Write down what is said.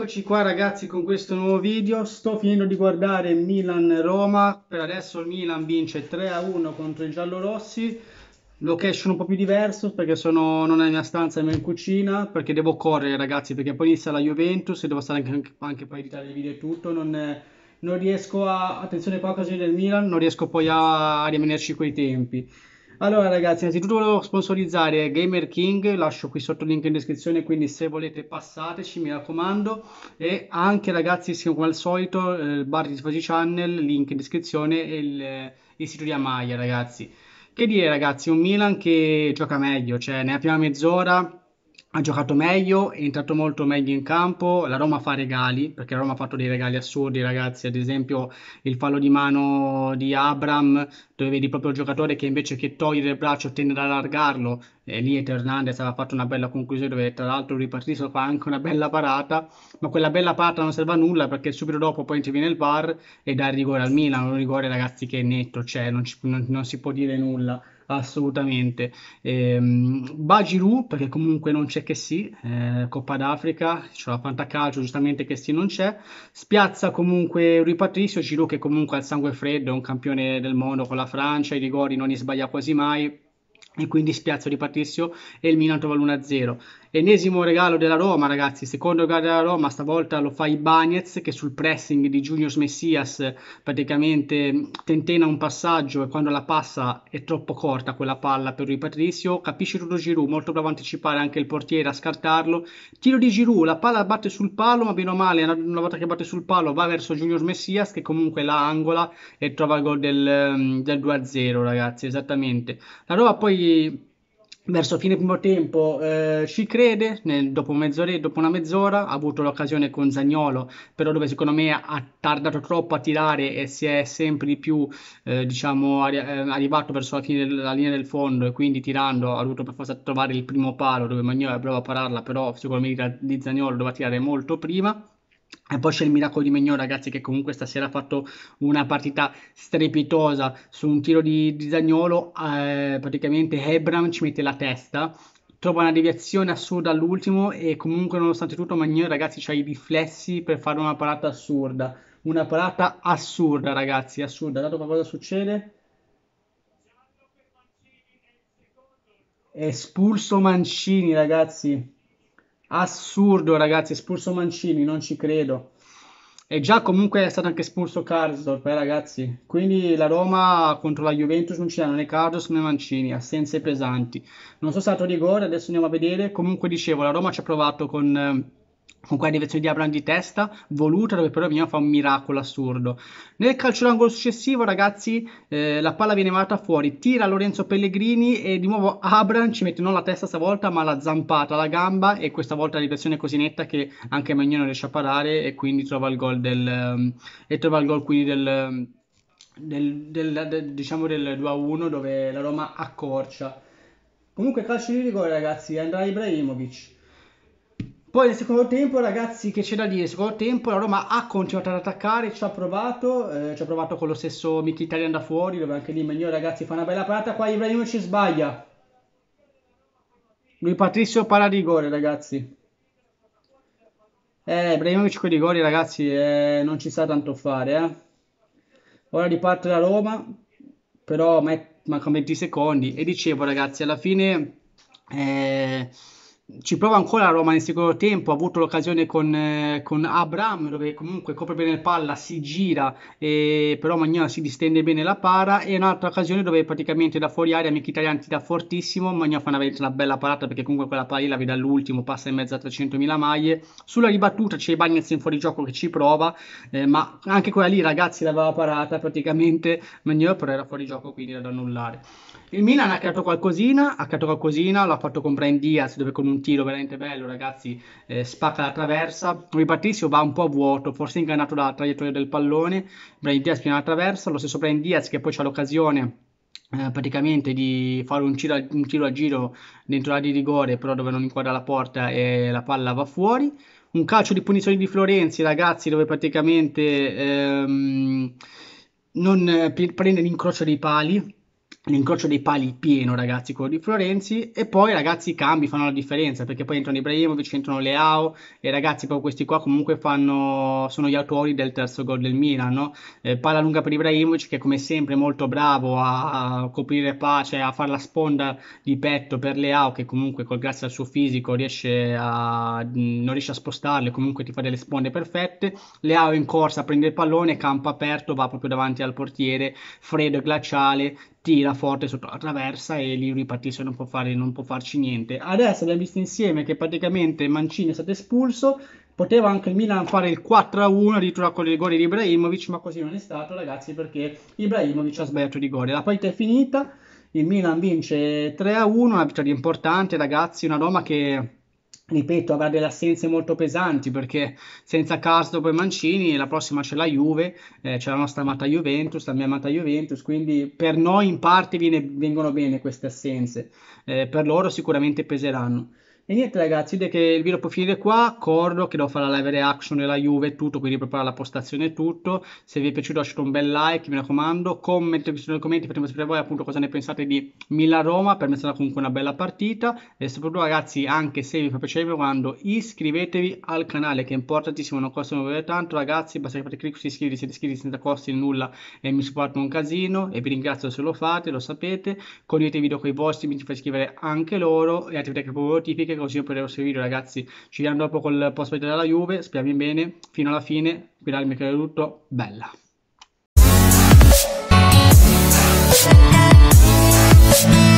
Eccoci qua ragazzi con questo nuovo video, sto finendo di guardare Milan-Roma, per adesso il Milan vince 3-1 a contro i giallorossi, location un po' più diverso perché sono non nella mia stanza ma in cucina, perché devo correre ragazzi perché poi inizia la Juventus e devo stare anche, anche poi a editare il video e tutto, non, non riesco a, attenzione qua a occasione del Milan, non riesco poi a, a rimanerci quei tempi. Allora ragazzi, innanzitutto volevo sponsorizzare Gamer King, lascio qui sotto il link in descrizione, quindi se volete passateci, mi raccomando. E anche ragazzi, come al solito, il eh, bar di Tifosi Channel, link in descrizione e eh, il, sito di Amaya ragazzi. Che dire ragazzi, un Milan che gioca meglio, cioè nella prima mezz'ora ha giocato meglio, è entrato molto meglio in campo, la Roma fa regali, perché la Roma ha fatto dei regali assurdi ragazzi, ad esempio il fallo di mano di Abram, dove vedi proprio il giocatore che invece che togliere il braccio tende ad allargarlo, e lì Eto Hernandez aveva fatto una bella conclusione dove tra l'altro ripartito fa anche una bella parata, ma quella bella parata non serve a nulla perché subito dopo poi interviene il VAR e dà il rigore al Milan, un rigore ragazzi che è netto, cioè non, ci, non, non si può dire nulla assolutamente. Ehm, Bagiru, perché comunque non c'è che sì, eh, Coppa d'Africa, c'è cioè la Pantacalcio, giustamente che sì non c'è. Spiazza comunque Rui Patricio, Giroud che comunque ha il sangue freddo, è un campione del mondo con la Francia, i rigori non li sbaglia quasi mai e quindi spiazza di Patrizio e il Milan trova l'1-0. Enesimo regalo della Roma, ragazzi. Secondo regalo della Roma, stavolta lo fa Ibanez che sul pressing di Junior Messias praticamente tentena un passaggio e quando la passa è troppo corta quella palla per lui Patricio. Capisce tutto Giroud, molto bravo a anticipare anche il portiere a scartarlo. Tiro di Giroud, la palla batte sul palo, ma bene o male, una volta che batte sul palo va verso Junior Messias che comunque la angola e trova il gol del, del 2-0, ragazzi. Esattamente. La Roma poi verso fine primo tempo eh, ci crede, nel, dopo, dopo, una mezz'ora ha avuto l'occasione con Zagnolo, però dove secondo me ha tardato troppo a tirare e si è sempre di più eh, diciamo, arri- eh, arrivato verso la fine della linea del fondo e quindi tirando ha dovuto per forza trovare il primo palo dove Magnolo prova a pararla, però secondo me di Zagnolo doveva tirare molto prima e poi c'è il miracolo di Mignon, ragazzi, che comunque stasera ha fatto una partita strepitosa su un tiro di, di Zagnolo. Eh, praticamente Hebram ci mette la testa, trova una deviazione assurda all'ultimo e comunque nonostante tutto Magnon, ragazzi, ha i riflessi per fare una parata assurda. Una parata assurda, ragazzi, assurda. Dato cosa succede? Espulso Mancini, ragazzi. Assurdo, ragazzi, espulso Mancini, non ci credo. E già comunque è stato anche espulso Karsdorp, eh, ragazzi. Quindi la Roma contro la Juventus non ci c'era né Karsdorp né Mancini, assenze pesanti. Non so se è stato rigore, adesso andiamo a vedere. Comunque dicevo, la Roma ci ha provato con... Eh, con quella deviazione di Abraham di testa voluta dove però Mignon fa un miracolo assurdo nel calcio d'angolo successivo ragazzi eh, la palla viene mandata fuori tira Lorenzo Pellegrini e di nuovo Abraham ci mette non la testa stavolta ma la zampata la gamba e questa volta la deviazione così netta che anche Mignon non riesce a parare e quindi trova il gol del um, e trova il gol quindi del, um, del, del, del diciamo del 2-1 dove la Roma accorcia comunque calcio di rigore ragazzi Andrà Ibrahimovic poi nel secondo tempo, ragazzi, che c'è da dire? Nel secondo tempo la Roma ha continuato ad attaccare, ci ha provato, eh, ci ha provato con lo stesso Mkhitaryan da fuori, dove anche lì Magnolo, ragazzi, fa una bella parata, qua Ibrahimovic ci sbaglia. Lui Patrizio di rigore, ragazzi. Eh, Ibrahimovic con i rigori, ragazzi, eh, non ci sa tanto fare, eh. Ora riparte la Roma, però mancano 20 secondi. E dicevo, ragazzi, alla fine... Eh, ci prova ancora la Roma nel secondo tempo, ha avuto l'occasione con, eh, con Abram dove comunque copre bene il palla, si gira, eh, però Magnola si distende bene la para e un'altra occasione dove praticamente da fuori aria Mkhitaryan ti fortissimo, Magnola fa una, una, bella parata perché comunque quella palla la vede all'ultimo, passa in mezzo a 300.000 maglie, sulla ribattuta c'è Bagnez in fuorigioco che ci prova, eh, ma anche quella lì ragazzi l'aveva parata praticamente, Magnola però era fuori gioco quindi era da annullare. Il Milan ha creato qualcosina, ha creato qualcosina, l'ha fatto con Brian Diaz dove con un tiro veramente bello, ragazzi, eh, spacca la traversa. Ripatricio va un po' a vuoto, forse ingannato dalla traiettoria del pallone. Brian Diaz piena la traversa, lo stesso Brian Diaz che poi c'ha l'occasione eh, praticamente di fare un, giro, un tiro a giro dentro l'area di rigore, però dove non inquadra la porta e la palla va fuori. Un calcio di punizione di Florenzi, ragazzi, dove praticamente ehm, non eh, prende l'incrocio dei pali l'incrocio dei pali pieno, ragazzi, quello di Florenzi. E poi, ragazzi, i cambi fanno la differenza perché poi entrano Ibrahimovic, entrano Leao. E ragazzi, proprio questi qua comunque fanno, sono gli autori del terzo gol del Milan. No? Eh, palla lunga per Ibrahimovic, che come sempre è molto bravo a, a coprire pace, cioè a fare la sponda di petto per Leao, che comunque, col, grazie al suo fisico, riesce a, non riesce a spostarle. Comunque, ti fa delle sponde perfette. Leao in corsa prende il pallone, campo aperto, va proprio davanti al portiere, freddo e glaciale tira forte sotto la traversa e lì ripartisce non può, fare, non può farci niente. Adesso abbiamo visto insieme che praticamente Mancini è stato espulso, poteva anche il Milan fare il 4-1 addirittura con il gol di Ibrahimovic, ma così non è stato ragazzi perché Ibrahimovic ha sbagliato di gol. La partita è finita, il Milan vince 3-1, una vittoria importante ragazzi, una Roma che ripeto, avrà delle assenze molto pesanti perché senza Castro e Mancini la prossima c'è la Juve, eh, c'è la nostra amata Juventus, la mia amata Juventus, quindi per noi in parte viene, vengono bene queste assenze, eh, per loro sicuramente peseranno. E niente ragazzi, vedete che il video può finire qua, accordo che devo fare la live reaction della Juve e tutto, quindi preparare la postazione e tutto. Se vi è piaciuto lasciate un bel like, mi raccomando, commentate nei commenti, fatemi sapere voi appunto cosa ne pensate di Milan-Roma, per me sarà comunque una bella partita. E soprattutto ragazzi, anche se vi fa piacere, mi raccomando, iscrivetevi al canale che è importantissimo, non costa tanto ragazzi, basta che fate clic su iscriviti, siete iscritti senza costi nulla e mi supportate un casino e vi ringrazio se lo fate, lo sapete. Condividete i video con i vostri, mi fate iscrivere anche loro e attivate anche le notifiche così io potrei video ragazzi. Ci vediamo dopo col post della Juve, speriamo bene, fino alla fine, qui dal Michele tutto bella. We'll